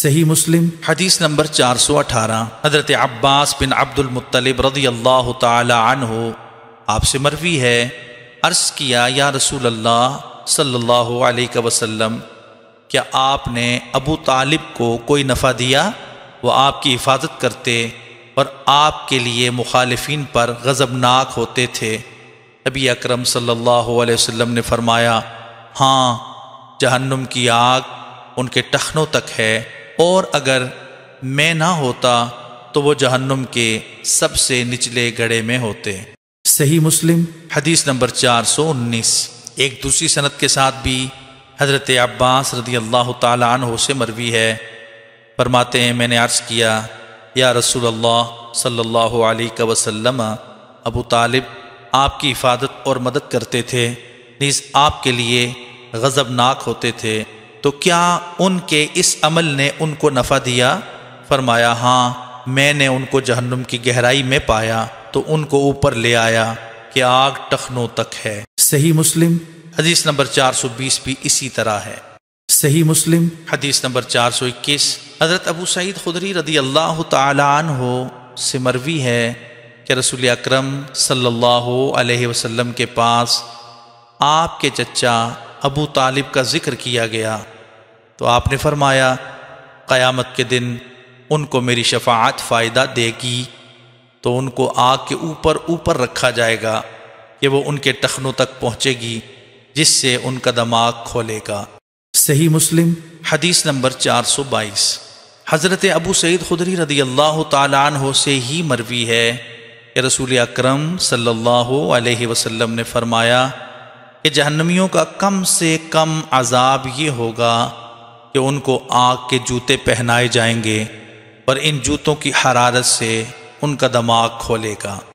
सही मुस्लिम हदीस नंबर 418 हजरत अब्बास बिन अब्दुल मुत्तलिब रदी अल्लाह तहो आपसे मरवी है अर्ज़ किया या रसूल अल्लाह सल्लल्लाहु अलैहि वसल्लम क्या आपने अबू तालिब को कोई नफ़ा दिया वह आपकी हिफाजत करते और आपके लिए मुखालफन पर गज़बनाक होते थे नबी अकरम सल्लल्लाहु अलैहि वसल्लम ने फरमाया हाँ जहन्नुम की आग उनके टखनों तक है और अगर मैं ना होता तो वो जहन्नुम के सबसे निचले गड़े में होते सही मुस्लिम हदीस नंबर 419 एक दूसरी सनत के साथ भी हज़रत अब्बास रदी अल्लाह तन से मरवी है फरमाते हैं मैंने अर्ज़ किया या रसूल अल्लाह सल्लल्लाहु अलैहि वसल्लम अबू तालिब आपकी हिफाजत और मदद करते थे नीज़ आपके लिए गज़बनाक होते थे तो क्या उनके इस अमल ने उनको नफ़ा दिया फरमाया हाँ मैंने उनको जहन्नुम की गहराई में पाया तो उनको ऊपर ले आया कि आग टखनों तक है सही मुस्लिम हदीस नंबर 420 भी इसी तरह है सही मुस्लिम हदीस नंबर 421 हज़रत अबू सईद खुदरी रदी अल्लाह तन हो से मरवी है कि रसुल अक्रम सल्ला वसलम के पास आपके चचा अबू तालिब का ज़िक्र किया गया तो आपने फरमाया क़यामत के दिन उनको मेरी शफात फ़ायदा देगी तो उनको आग के ऊपर ऊपर रखा जाएगा कि वो उनके टखनों तक पहुँचेगी जिससे उनका दमाग खोलेगा सही मुस्लिम हदीस नंबर 422 हज़रत अबू सैद खुदरी रदी अल्लाह तहो से ही मरवी है कि रसूल अक्रम सल्ला अलैहि ने फरमाया कि जहन्नमियों का कम से कम अजाब ये होगा कि उनको आग के जूते पहनाए जाएंगे और इन जूतों की हरारत से उनका दिमाग खोलेगा